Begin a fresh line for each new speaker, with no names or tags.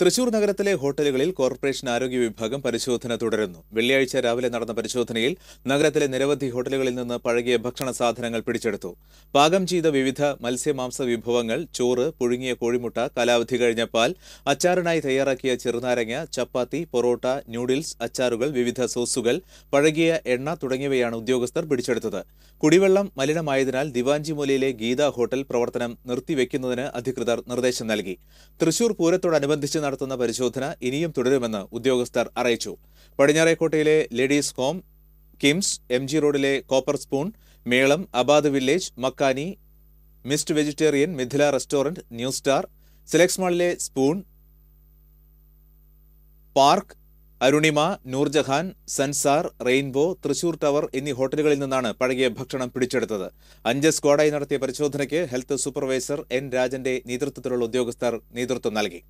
തൃശൂർ നഗരത്തിലെ ഹോട്ടലുകളിൽ കോർപ്പറേഷൻ ആരോഗ്യ വിഭാഗം പരിശോധന തുടരുന്നു വെള്ളിയാഴ്ച രാവിലെ നടന്ന പരിശോധനയിൽ നഗരത്തിലെ നിരവധി ഹോട്ടലുകളിൽ നിന്ന് പഴകിയ ഭക്ഷണ സാധനങ്ങൾ പിടിച്ചെടുത്തു പാകം ചെയ്ത വിവിധ മത്സ്യമാംസ വിഭവങ്ങൾ ചോറ് പുഴുങ്ങിയ കോഴിമുട്ട കാലാവധി കഴിഞ്ഞ പാൽ അച്ചാറിനായി തയ്യാറാക്കിയ ചെറുനാരങ്ങ ചപ്പാത്തി പൊറോട്ട ന്യൂഡിൽസ് അച്ചാറുകൾ വിവിധ സോസുകൾ പഴകിയ എണ്ണ തുടങ്ങിയവയാണ് ഉദ്യോഗസ്ഥർ പിടിച്ചെടുത്തത് കുടിവെള്ളം മലിനമായതിനാൽ ദിവാഞ്ചിമൂലയിലെ ഗീത ഹോട്ടൽ പ്രവർത്തനം നിർത്തിവെക്കുന്നതിന് അധികൃതർ നിർദ്ദേശം നൽകി തൃശൂർ പൂരത്തോടനുബന്ധിച്ച് നടത്തുന്ന പരിശോധന ഇനിയും തുടരുമെന്ന് ഉദ്യോഗസ്ഥർ അറിയിച്ചു പടിഞ്ഞാറേക്കോട്ടയിലെ ladies home Kims M G റോഡിലെ copper spoon Melam Abad village Makkani mist vegetarian Mithila restaurant new star സിലക്സ് മാളിലെ spoon park Arunima Noorjahan Sansar rainbow Thrissur tower എന്നീ ഹോട്ടലുകളിൽ നിന്നാണ് പഴകിയ ഭക്ഷണം പിടിച്ചെടുത്തത് അഞ്ച് സ്ക്വാഡായി നടത്തിയ പരിശോധനയ്ക്ക് ഹെൽത്ത് സൂപ്പർവൈസർ എൻ രാജന്റെ നേതൃത്വത്തിലുള്ള ഉദ്യോഗസ്ഥർ നേതൃത്വം നൽകി